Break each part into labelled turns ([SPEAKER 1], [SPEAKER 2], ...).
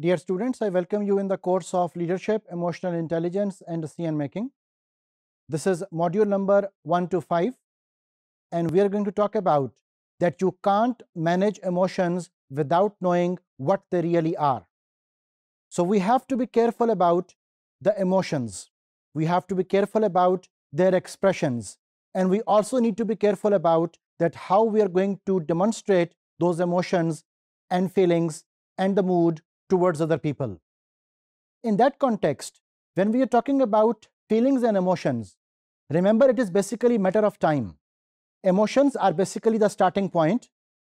[SPEAKER 1] Dear students, I welcome you in the course of Leadership, Emotional Intelligence and Decision Making. This is module number 1 to 5 and we are going to talk about that you can't manage emotions without knowing what they really are. So we have to be careful about the emotions. We have to be careful about their expressions and we also need to be careful about that how we are going to demonstrate those emotions and feelings and the mood towards other people. In that context, when we are talking about feelings and emotions, remember it is basically matter of time. Emotions are basically the starting point.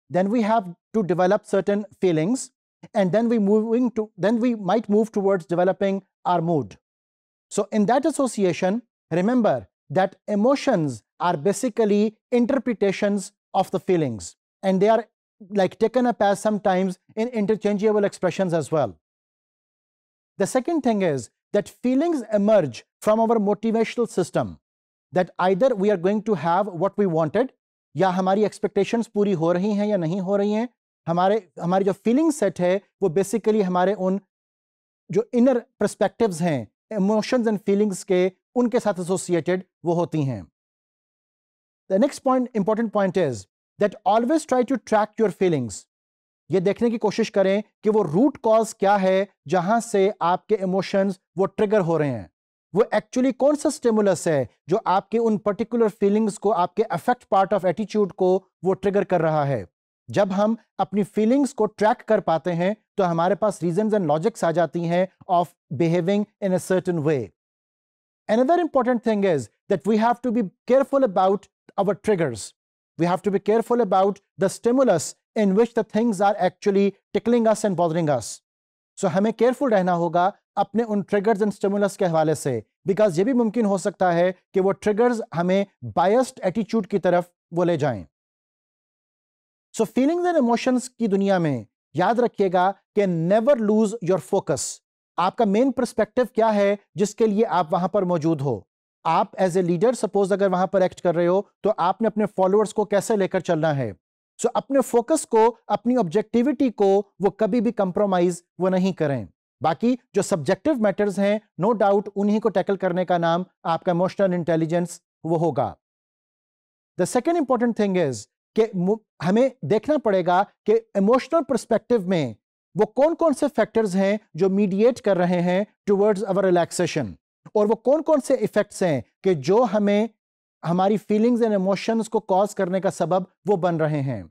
[SPEAKER 1] Then we have to develop certain feelings and then we moving to then we might move towards developing our mood. So in that association, remember that emotions are basically interpretations of the feelings and they are like taken up as sometimes in interchangeable expressions as well. The second thing is that feelings emerge from our motivational system that either we are going to have what we wanted, ya hamari expectations puri ho rahi hain ya nahi ho rahi hain, hamare, hamare jo feeling set hai, wo basically hamare un jo inner perspectives hain, emotions and feelings ke unke saath associated wo hoti hain. The next point, important point is that always try to track your feelings ये देखने की कोशिश करें कि वो root cause क्या है जहां से आपके इमोशंस वो ट्रिगर हो रहे हैं वो एक्चुअली कौन सा स्टिमुलस है जो आपके उन पर्टिकुलर फीलिंग्स को आपके अफेक्ट पार्ट ऑफ एटीट्यूड को वो ट्रिगर कर रहा है जब हम अपनी फीलिंग्स को ट्रैक कर पाते हैं तो हमारे पास रीजंस एंड लॉजिक्स आ जाती हैं of behaving in a certain way another important thing is that we have to be careful about our triggers We have to be careful about the stimulus in which the things are actually tickling us and bothering us. So hame careful rehna hoga apne un triggers and stimulus ke hawale se because ye bhi mumkin ho sakta hai ki wo triggers hame biased attitude ki taraf wo le jaye So feelings and emotions ki duniya mein yaad rakhiyega ki never lose your focus. aapka main perspective kya hai jiske liye aap wahan par maujood ho आप as a leader suppose अगर वहां पर act कर रहे हो तो आपने अपने फॉलोअर्स को कैसे लेकर चलना है सो so, अपने फोकस को अपनी ऑब्जेक्टिविटी को वो कभी भी कंप्रोमाइज वो नहीं करें बाकी जो सब्जेक्टिव मैटर्स हैं नो डाउट उन्हीं को टैकल करने का नाम आपका इमोशनल इंटेलिजेंस वो होगा the second important thing is कि हमें देखना पड़ेगा कि इमोशनल परस्पेक्टिव में वो कौन कौन से फैक्टर्स हैं जो मीडिएट कर रहे हैं टुवर्ड्स अवर रिलैक्सेशन और वो कौन कौन से इफ़ेक्ट्स हैं कि जो हमें हमारी फीलिंग्स एंड इमोशंस को कॉज करने का सबब वो बन रहे हैं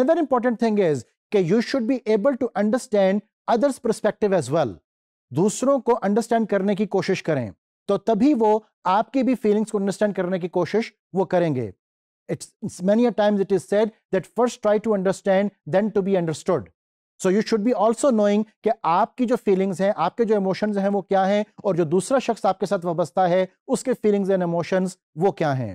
[SPEAKER 1] अनदर इंपॉर्टेंट थिंग इज कि you should be able to understand others perspective as well दूसरों को अंडरस्टैंड करने की कोशिश करें तो तभी वो आपकी भी फीलिंग्स को अंडरस्टैंड करने की कोशिश वो करेंगे it's many times it is said that first try to understand then to be understood so you should be also knowing आपकी जो फीलिंग्स हैं आपके जो इमोशन हैं वो क्या हैं और जो दूसरा शख्स आपके साथ वाबस्ता है उसके फीलिंग्स एंड इमोशन वो क्या हैं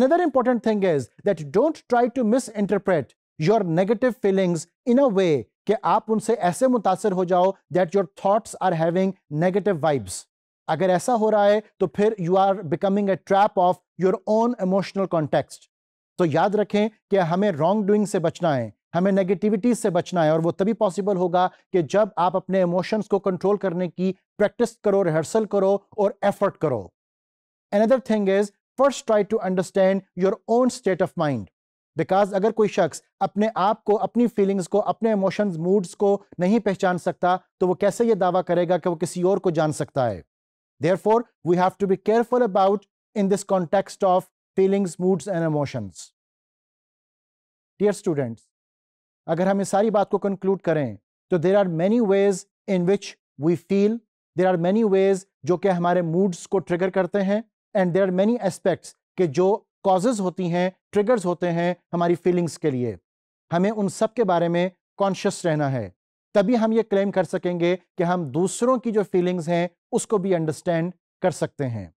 [SPEAKER 1] another important thing is that don't try to misinterpret your negative feelings in a way कि आप उनसे ऐसे मुतासर हो जाओ that your thoughts are having negative vibes अगर ऐसा हो रहा है तो फिर you are becoming a trap of your own emotional context तो याद रखें कि हमें रॉन्ग डूइंग से बचना है हमें नेगेटिविटीज से बचना है और वो तभी पॉसिबल होगा कि जब आप अपने इमोशंस को कंट्रोल करने की प्रैक्टिस करो रिहर्सल करो और एफर्ट करो another thing is first try to understand your own state of mind because अगर कोई शख्स अपने आप को अपनी फीलिंग्स को अपने इमोशंस मूड्स को नहीं पहचान सकता तो वो कैसे ये दावा करेगा कि वो किसी और को जान सकता है therefore we have to be careful about in this context of feelings moods and emotions dear students अगर हम इस सारी बात को कंक्लूड करें तो there are many ways in which we feel there are many ways जो कि हमारे मूड्स को ट्रिगर करते हैं and there are many aspects के जो कॉजेज होती हैं ट्रिगर्स होते हैं हमारी फीलिंग्स के लिए हमें उन सब के बारे में कॉन्शियस रहना है तभी हम ये क्लेम कर सकेंगे कि हम दूसरों की जो फीलिंग्स हैं उसको भी अंडरस्टैंड कर सकते हैं